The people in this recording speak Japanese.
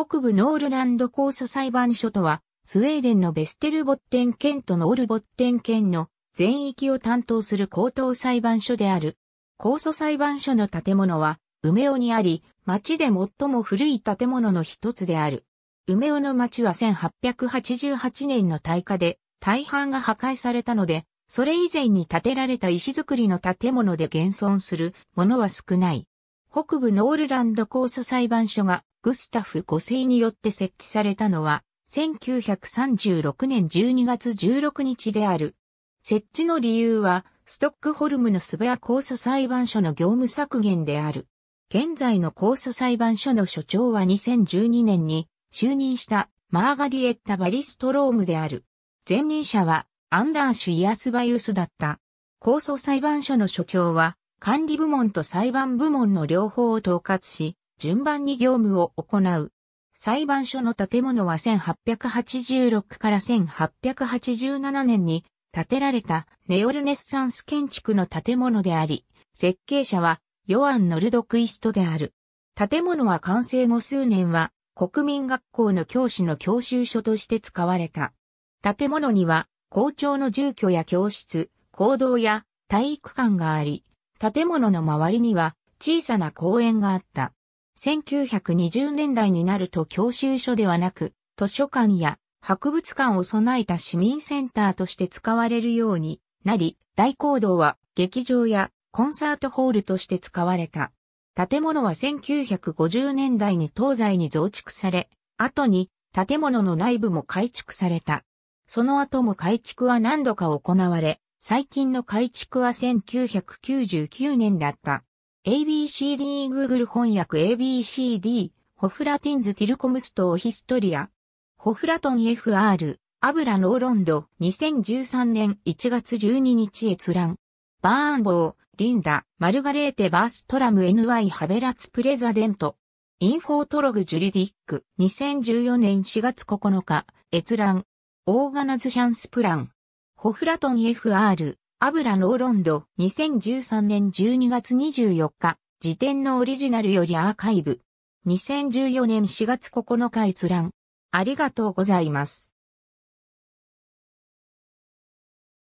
北部ノールランド控訴裁判所とは、スウェーデンのベステルボッテン県とノールボッテン県の全域を担当する高等裁判所である。控訴裁判所の建物は、梅尾にあり、町で最も古い建物の一つである。梅尾の町は1888年の大火で、大半が破壊されたので、それ以前に建てられた石造りの建物で現存するものは少ない。北部ノールランド控訴裁判所がグスタフ5世によって設置されたのは、1936年12月16日である。設置の理由は、ストックホルムのスベア控訴裁判所の業務削減である。現在の控訴裁判所の所長は2012年に就任したマーガリエッタ・バリストロームである。前任者はアンダーシュ・イアスバイウスだった。控訴裁判所の所長は管理部門と裁判部門の両方を統括し、順番に業務を行う。裁判所の建物は1886から1887年に建てられたネオルネッサンス建築の建物であり、設計者はヨアン・ノルドクイストである。建物は完成後数年は国民学校の教師の教習所として使われた。建物には校長の住居や教室、行動や体育館があり、建物の周りには小さな公園があった。1920年代になると教習所ではなく、図書館や博物館を備えた市民センターとして使われるようになり、大講堂は劇場やコンサートホールとして使われた。建物は1950年代に東西に増築され、後に建物の内部も改築された。その後も改築は何度か行われ、最近の改築は1999年だった。ABCD Google 翻訳 ABCD ホフラティンズティルコムストーヒストリアホフラトン FR アブラノーロンド2013年1月12日閲覧バーンボーリンダマルガレーテバーストラム NY ハベラツプレザデントインフォートログジュリディック2014年4月9日閲覧オーガナズシャンスプランホフラトン FR アブラノーロンド、2013年12月24日、辞典のオリジナルよりアーカイブ。2014年4月9日閲覧。ありがとうございます。